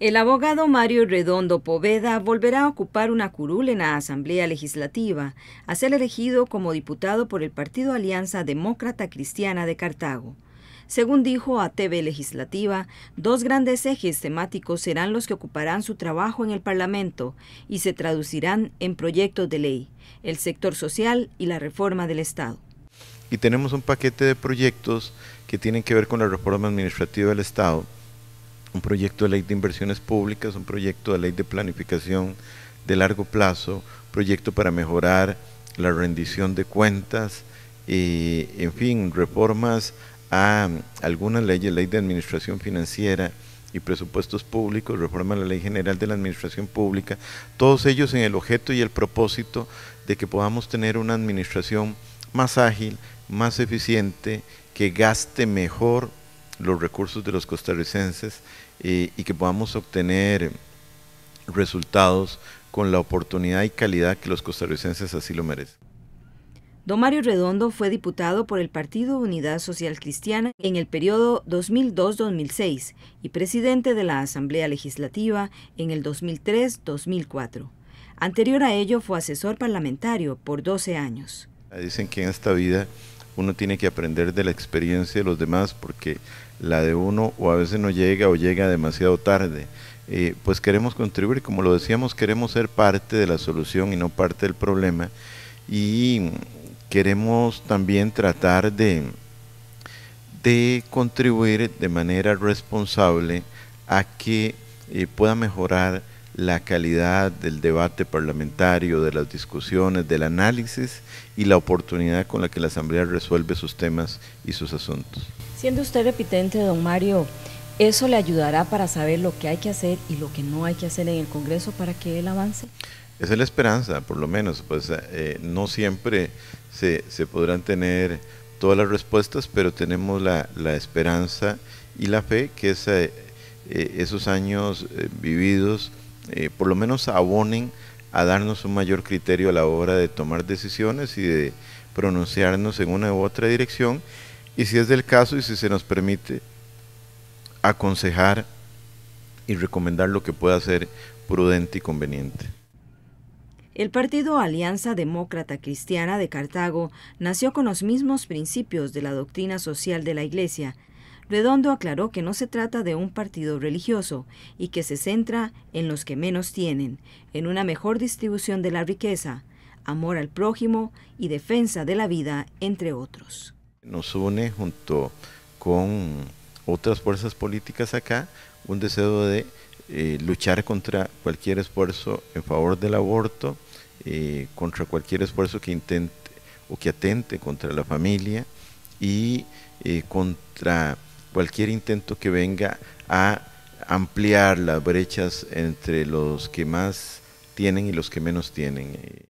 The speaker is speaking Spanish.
El abogado Mario Redondo Poveda volverá a ocupar una curul en la Asamblea Legislativa, a ser elegido como diputado por el Partido Alianza Demócrata Cristiana de Cartago. Según dijo a TV Legislativa, dos grandes ejes temáticos serán los que ocuparán su trabajo en el Parlamento y se traducirán en proyectos de ley, el sector social y la reforma del Estado. Y tenemos un paquete de proyectos que tienen que ver con la reforma administrativa del Estado, un proyecto de ley de inversiones públicas, un proyecto de ley de planificación de largo plazo, proyecto para mejorar la rendición de cuentas, y, en fin, reformas a algunas leyes, ley de administración financiera y presupuestos públicos, reforma a la ley general de la administración pública, todos ellos en el objeto y el propósito de que podamos tener una administración más ágil, más eficiente, que gaste mejor los recursos de los costarricenses y que podamos obtener resultados con la oportunidad y calidad que los costarricenses así lo merecen. Don Mario Redondo fue diputado por el Partido Unidad Social Cristiana en el periodo 2002-2006 y presidente de la Asamblea Legislativa en el 2003-2004. Anterior a ello fue asesor parlamentario por 12 años. Dicen que en esta vida uno tiene que aprender de la experiencia de los demás porque la de uno o a veces no llega o llega demasiado tarde. Eh, pues queremos contribuir, como lo decíamos, queremos ser parte de la solución y no parte del problema. Y queremos también tratar de, de contribuir de manera responsable a que eh, pueda mejorar la calidad del debate parlamentario, de las discusiones, del análisis y la oportunidad con la que la Asamblea resuelve sus temas y sus asuntos. Siendo usted repitente, don Mario, ¿eso le ayudará para saber lo que hay que hacer y lo que no hay que hacer en el Congreso para que él avance? Esa es la esperanza, por lo menos, pues eh, no siempre se, se, podrán tener todas las respuestas, pero tenemos la, la esperanza y la fe que eh, esos años eh, vividos eh, por lo menos abonen a darnos un mayor criterio a la hora de tomar decisiones y de pronunciarnos en una u otra dirección y si es del caso y si se nos permite aconsejar y recomendar lo que pueda ser prudente y conveniente. El partido Alianza Demócrata Cristiana de Cartago nació con los mismos principios de la doctrina social de la Iglesia, Redondo aclaró que no se trata de un partido religioso y que se centra en los que menos tienen, en una mejor distribución de la riqueza, amor al prójimo y defensa de la vida, entre otros. Nos une junto con otras fuerzas políticas acá un deseo de eh, luchar contra cualquier esfuerzo en favor del aborto, eh, contra cualquier esfuerzo que intente o que atente contra la familia y eh, contra cualquier intento que venga a ampliar las brechas entre los que más tienen y los que menos tienen.